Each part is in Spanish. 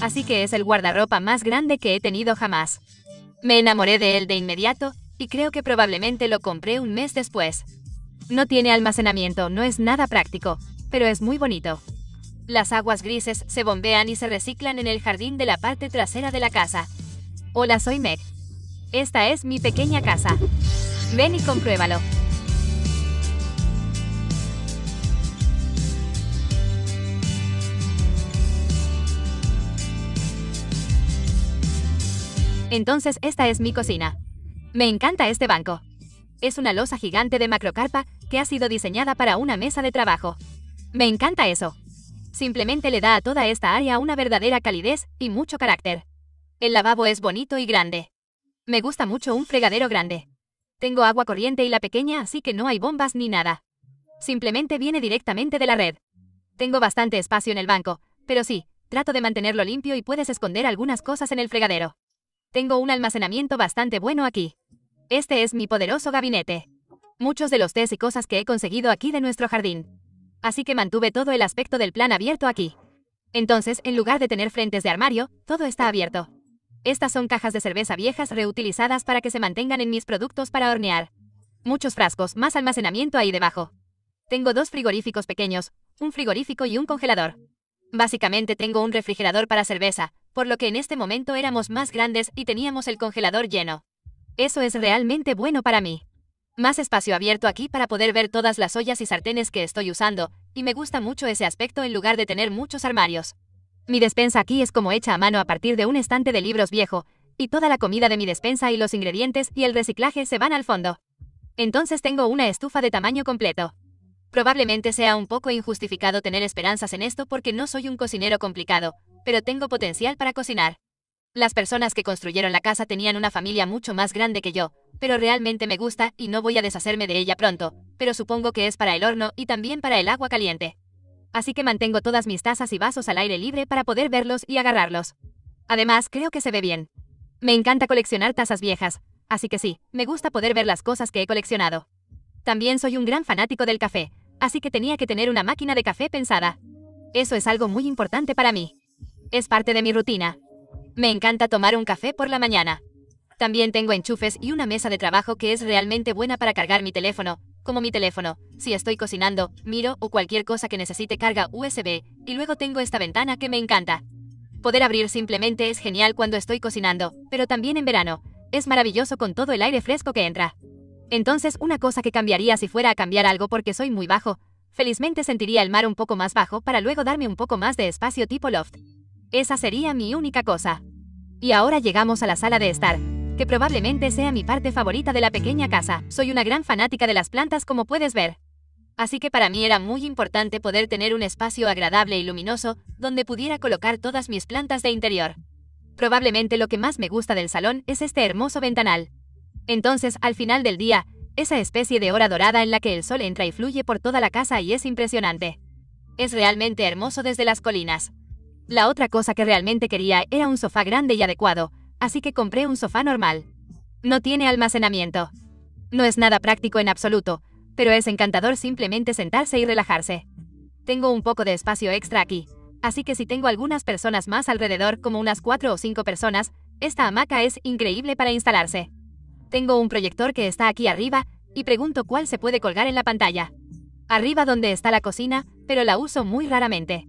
así que es el guardarropa más grande que he tenido jamás. Me enamoré de él de inmediato, y creo que probablemente lo compré un mes después. No tiene almacenamiento, no es nada práctico, pero es muy bonito. Las aguas grises se bombean y se reciclan en el jardín de la parte trasera de la casa. Hola, soy Meg. Esta es mi pequeña casa. Ven y compruébalo. Entonces esta es mi cocina. Me encanta este banco. Es una losa gigante de macrocarpa que ha sido diseñada para una mesa de trabajo. Me encanta eso. Simplemente le da a toda esta área una verdadera calidez y mucho carácter. El lavabo es bonito y grande. Me gusta mucho un fregadero grande. Tengo agua corriente y la pequeña, así que no hay bombas ni nada. Simplemente viene directamente de la red. Tengo bastante espacio en el banco, pero sí, trato de mantenerlo limpio y puedes esconder algunas cosas en el fregadero. Tengo un almacenamiento bastante bueno aquí. Este es mi poderoso gabinete. Muchos de los tés y cosas que he conseguido aquí de nuestro jardín. Así que mantuve todo el aspecto del plan abierto aquí. Entonces, en lugar de tener frentes de armario, todo está abierto. Estas son cajas de cerveza viejas reutilizadas para que se mantengan en mis productos para hornear. Muchos frascos, más almacenamiento ahí debajo. Tengo dos frigoríficos pequeños, un frigorífico y un congelador. Básicamente tengo un refrigerador para cerveza, por lo que en este momento éramos más grandes y teníamos el congelador lleno. Eso es realmente bueno para mí. Más espacio abierto aquí para poder ver todas las ollas y sartenes que estoy usando, y me gusta mucho ese aspecto en lugar de tener muchos armarios. Mi despensa aquí es como hecha a mano a partir de un estante de libros viejo, y toda la comida de mi despensa y los ingredientes y el reciclaje se van al fondo. Entonces tengo una estufa de tamaño completo. Probablemente sea un poco injustificado tener esperanzas en esto porque no soy un cocinero complicado, pero tengo potencial para cocinar. Las personas que construyeron la casa tenían una familia mucho más grande que yo, pero realmente me gusta y no voy a deshacerme de ella pronto, pero supongo que es para el horno y también para el agua caliente. Así que mantengo todas mis tazas y vasos al aire libre para poder verlos y agarrarlos. Además, creo que se ve bien. Me encanta coleccionar tazas viejas, así que sí, me gusta poder ver las cosas que he coleccionado. También soy un gran fanático del café, así que tenía que tener una máquina de café pensada. Eso es algo muy importante para mí. Es parte de mi rutina. Me encanta tomar un café por la mañana. También tengo enchufes y una mesa de trabajo que es realmente buena para cargar mi teléfono, como mi teléfono, si estoy cocinando, miro o cualquier cosa que necesite carga USB, y luego tengo esta ventana que me encanta. Poder abrir simplemente es genial cuando estoy cocinando, pero también en verano. Es maravilloso con todo el aire fresco que entra. Entonces, una cosa que cambiaría si fuera a cambiar algo porque soy muy bajo. Felizmente sentiría el mar un poco más bajo para luego darme un poco más de espacio tipo loft. Esa sería mi única cosa. Y ahora llegamos a la sala de estar, que probablemente sea mi parte favorita de la pequeña casa. Soy una gran fanática de las plantas como puedes ver. Así que para mí era muy importante poder tener un espacio agradable y luminoso donde pudiera colocar todas mis plantas de interior. Probablemente lo que más me gusta del salón es este hermoso ventanal, entonces, al final del día, esa especie de hora dorada en la que el sol entra y fluye por toda la casa y es impresionante. Es realmente hermoso desde las colinas. La otra cosa que realmente quería era un sofá grande y adecuado, así que compré un sofá normal. No tiene almacenamiento. No es nada práctico en absoluto, pero es encantador simplemente sentarse y relajarse. Tengo un poco de espacio extra aquí, así que si tengo algunas personas más alrededor, como unas cuatro o cinco personas, esta hamaca es increíble para instalarse. Tengo un proyector que está aquí arriba y pregunto cuál se puede colgar en la pantalla. Arriba donde está la cocina, pero la uso muy raramente.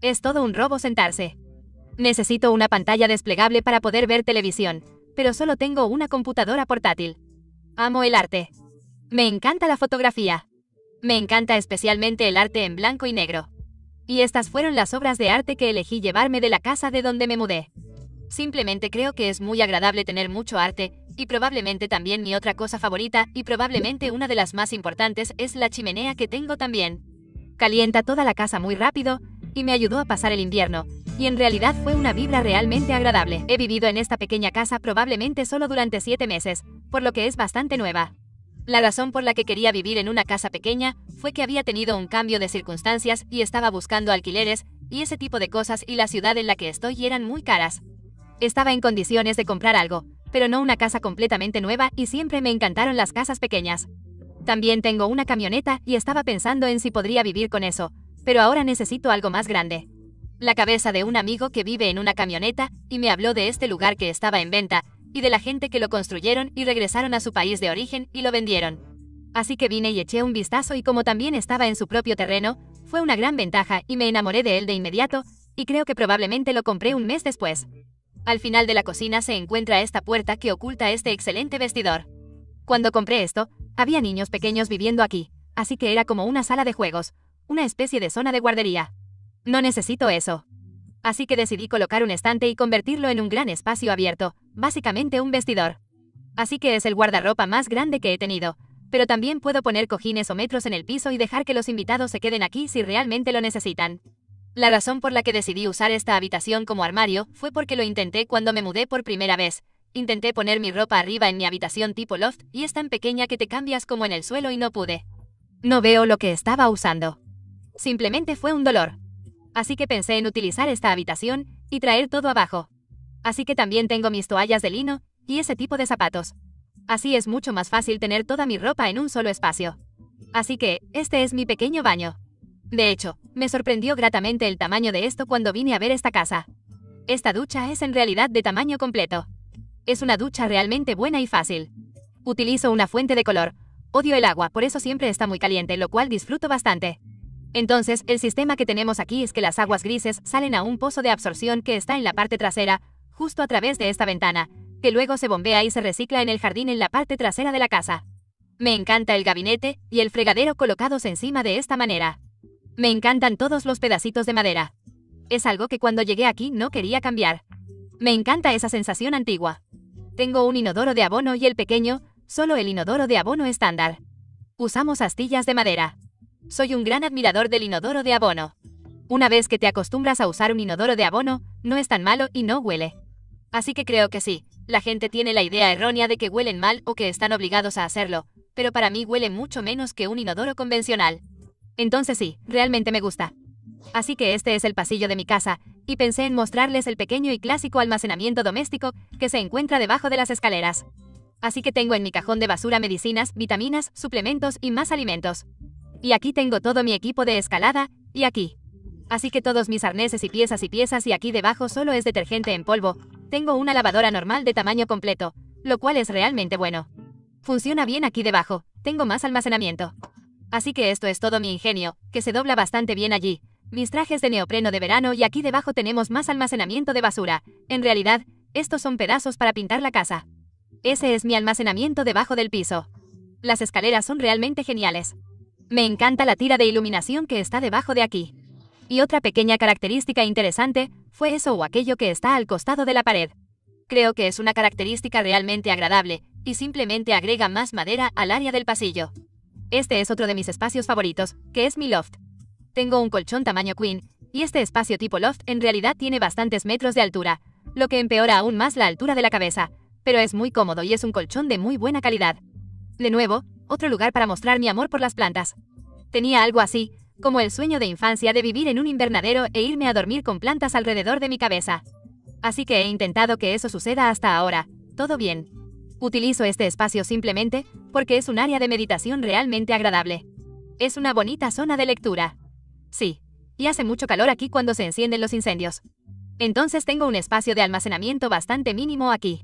Es todo un robo sentarse. Necesito una pantalla desplegable para poder ver televisión, pero solo tengo una computadora portátil. Amo el arte. Me encanta la fotografía. Me encanta especialmente el arte en blanco y negro. Y estas fueron las obras de arte que elegí llevarme de la casa de donde me mudé. Simplemente creo que es muy agradable tener mucho arte, y probablemente también mi otra cosa favorita, y probablemente una de las más importantes, es la chimenea que tengo también. Calienta toda la casa muy rápido, y me ayudó a pasar el invierno, y en realidad fue una vibra realmente agradable. He vivido en esta pequeña casa probablemente solo durante siete meses, por lo que es bastante nueva. La razón por la que quería vivir en una casa pequeña fue que había tenido un cambio de circunstancias y estaba buscando alquileres y ese tipo de cosas y la ciudad en la que estoy eran muy caras. Estaba en condiciones de comprar algo, pero no una casa completamente nueva y siempre me encantaron las casas pequeñas. También tengo una camioneta y estaba pensando en si podría vivir con eso, pero ahora necesito algo más grande. La cabeza de un amigo que vive en una camioneta y me habló de este lugar que estaba en venta y de la gente que lo construyeron y regresaron a su país de origen y lo vendieron. Así que vine y eché un vistazo y como también estaba en su propio terreno, fue una gran ventaja y me enamoré de él de inmediato y creo que probablemente lo compré un mes después. Al final de la cocina se encuentra esta puerta que oculta este excelente vestidor. Cuando compré esto, había niños pequeños viviendo aquí, así que era como una sala de juegos, una especie de zona de guardería. No necesito eso. Así que decidí colocar un estante y convertirlo en un gran espacio abierto, básicamente un vestidor. Así que es el guardarropa más grande que he tenido, pero también puedo poner cojines o metros en el piso y dejar que los invitados se queden aquí si realmente lo necesitan. La razón por la que decidí usar esta habitación como armario fue porque lo intenté cuando me mudé por primera vez. Intenté poner mi ropa arriba en mi habitación tipo loft y es tan pequeña que te cambias como en el suelo y no pude. No veo lo que estaba usando. Simplemente fue un dolor. Así que pensé en utilizar esta habitación y traer todo abajo. Así que también tengo mis toallas de lino y ese tipo de zapatos. Así es mucho más fácil tener toda mi ropa en un solo espacio. Así que, este es mi pequeño baño. De hecho, me sorprendió gratamente el tamaño de esto cuando vine a ver esta casa. Esta ducha es en realidad de tamaño completo. Es una ducha realmente buena y fácil. Utilizo una fuente de color. Odio el agua, por eso siempre está muy caliente, lo cual disfruto bastante. Entonces, el sistema que tenemos aquí es que las aguas grises salen a un pozo de absorción que está en la parte trasera, justo a través de esta ventana, que luego se bombea y se recicla en el jardín en la parte trasera de la casa. Me encanta el gabinete y el fregadero colocados encima de esta manera. Me encantan todos los pedacitos de madera. Es algo que cuando llegué aquí no quería cambiar. Me encanta esa sensación antigua. Tengo un inodoro de abono y el pequeño, solo el inodoro de abono estándar. Usamos astillas de madera. Soy un gran admirador del inodoro de abono. Una vez que te acostumbras a usar un inodoro de abono, no es tan malo y no huele. Así que creo que sí, la gente tiene la idea errónea de que huelen mal o que están obligados a hacerlo, pero para mí huele mucho menos que un inodoro convencional. Entonces sí, realmente me gusta. Así que este es el pasillo de mi casa, y pensé en mostrarles el pequeño y clásico almacenamiento doméstico que se encuentra debajo de las escaleras. Así que tengo en mi cajón de basura medicinas, vitaminas, suplementos y más alimentos. Y aquí tengo todo mi equipo de escalada, y aquí. Así que todos mis arneses y piezas y piezas y aquí debajo solo es detergente en polvo. Tengo una lavadora normal de tamaño completo, lo cual es realmente bueno. Funciona bien aquí debajo, tengo más almacenamiento. Así que esto es todo mi ingenio, que se dobla bastante bien allí. Mis trajes de neopreno de verano y aquí debajo tenemos más almacenamiento de basura. En realidad, estos son pedazos para pintar la casa. Ese es mi almacenamiento debajo del piso. Las escaleras son realmente geniales. Me encanta la tira de iluminación que está debajo de aquí. Y otra pequeña característica interesante fue eso o aquello que está al costado de la pared. Creo que es una característica realmente agradable, y simplemente agrega más madera al área del pasillo. Este es otro de mis espacios favoritos, que es mi loft. Tengo un colchón tamaño queen, y este espacio tipo loft en realidad tiene bastantes metros de altura, lo que empeora aún más la altura de la cabeza, pero es muy cómodo y es un colchón de muy buena calidad. De nuevo, otro lugar para mostrar mi amor por las plantas. Tenía algo así, como el sueño de infancia de vivir en un invernadero e irme a dormir con plantas alrededor de mi cabeza. Así que he intentado que eso suceda hasta ahora. Todo bien. Utilizo este espacio simplemente porque es un área de meditación realmente agradable. Es una bonita zona de lectura. Sí, y hace mucho calor aquí cuando se encienden los incendios. Entonces tengo un espacio de almacenamiento bastante mínimo aquí.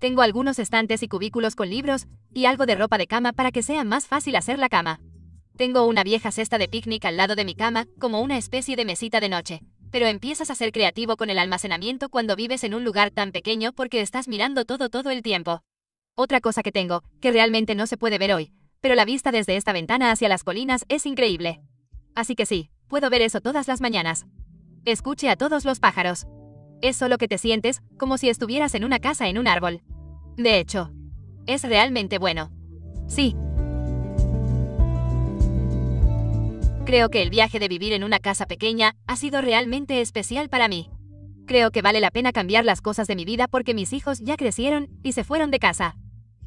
Tengo algunos estantes y cubículos con libros y algo de ropa de cama para que sea más fácil hacer la cama. Tengo una vieja cesta de picnic al lado de mi cama como una especie de mesita de noche, pero empiezas a ser creativo con el almacenamiento cuando vives en un lugar tan pequeño porque estás mirando todo todo el tiempo. Otra cosa que tengo, que realmente no se puede ver hoy, pero la vista desde esta ventana hacia las colinas es increíble. Así que sí, puedo ver eso todas las mañanas. Escuche a todos los pájaros. Es solo que te sientes como si estuvieras en una casa en un árbol. De hecho, es realmente bueno. Sí. Creo que el viaje de vivir en una casa pequeña ha sido realmente especial para mí. Creo que vale la pena cambiar las cosas de mi vida porque mis hijos ya crecieron y se fueron de casa.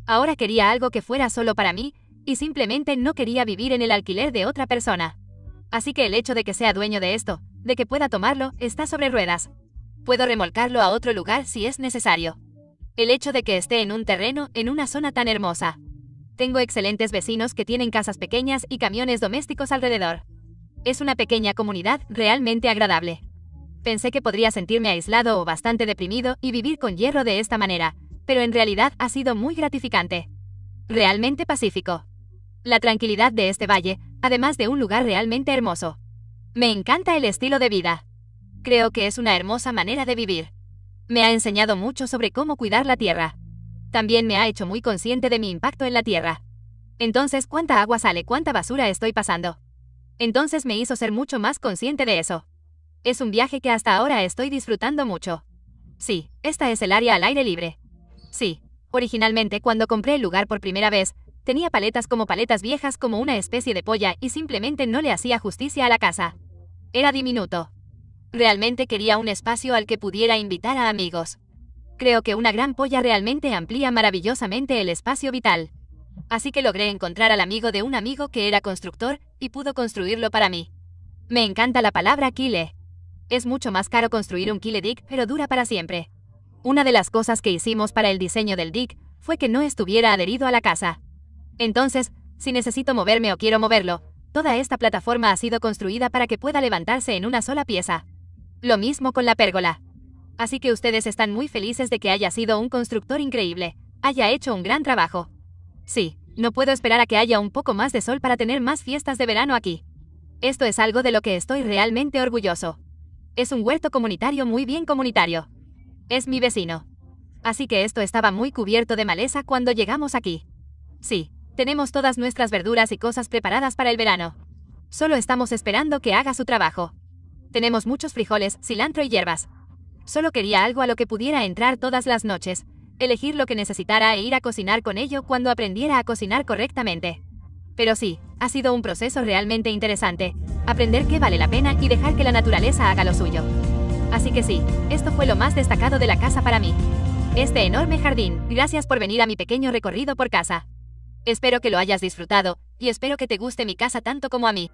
Ahora quería algo que fuera solo para mí, y simplemente no quería vivir en el alquiler de otra persona. Así que el hecho de que sea dueño de esto, de que pueda tomarlo, está sobre ruedas. Puedo remolcarlo a otro lugar si es necesario. El hecho de que esté en un terreno, en una zona tan hermosa. Tengo excelentes vecinos que tienen casas pequeñas y camiones domésticos alrededor. Es una pequeña comunidad realmente agradable. Pensé que podría sentirme aislado o bastante deprimido y vivir con hierro de esta manera, pero en realidad ha sido muy gratificante. Realmente pacífico. La tranquilidad de este valle, además de un lugar realmente hermoso. Me encanta el estilo de vida. Creo que es una hermosa manera de vivir. Me ha enseñado mucho sobre cómo cuidar la tierra. También me ha hecho muy consciente de mi impacto en la tierra. Entonces, ¿cuánta agua sale? ¿Cuánta basura estoy pasando? Entonces me hizo ser mucho más consciente de eso. Es un viaje que hasta ahora estoy disfrutando mucho. Sí, esta es el área al aire libre. Sí, originalmente cuando compré el lugar por primera vez, tenía paletas como paletas viejas como una especie de polla y simplemente no le hacía justicia a la casa. Era diminuto. Realmente quería un espacio al que pudiera invitar a amigos. Creo que una gran polla realmente amplía maravillosamente el espacio vital. Así que logré encontrar al amigo de un amigo que era constructor y pudo construirlo para mí. Me encanta la palabra kile. Es mucho más caro construir un kile pero dura para siempre. Una de las cosas que hicimos para el diseño del DIC fue que no estuviera adherido a la casa. Entonces, si necesito moverme o quiero moverlo, toda esta plataforma ha sido construida para que pueda levantarse en una sola pieza. Lo mismo con la pérgola. Así que ustedes están muy felices de que haya sido un constructor increíble, haya hecho un gran trabajo. Sí, no puedo esperar a que haya un poco más de sol para tener más fiestas de verano aquí. Esto es algo de lo que estoy realmente orgulloso. Es un huerto comunitario muy bien comunitario. Es mi vecino. Así que esto estaba muy cubierto de maleza cuando llegamos aquí. Sí, tenemos todas nuestras verduras y cosas preparadas para el verano. Solo estamos esperando que haga su trabajo. Tenemos muchos frijoles, cilantro y hierbas. Solo quería algo a lo que pudiera entrar todas las noches, elegir lo que necesitara e ir a cocinar con ello cuando aprendiera a cocinar correctamente. Pero sí, ha sido un proceso realmente interesante, aprender qué vale la pena y dejar que la naturaleza haga lo suyo. Así que sí, esto fue lo más destacado de la casa para mí. Este enorme jardín, gracias por venir a mi pequeño recorrido por casa. Espero que lo hayas disfrutado, y espero que te guste mi casa tanto como a mí.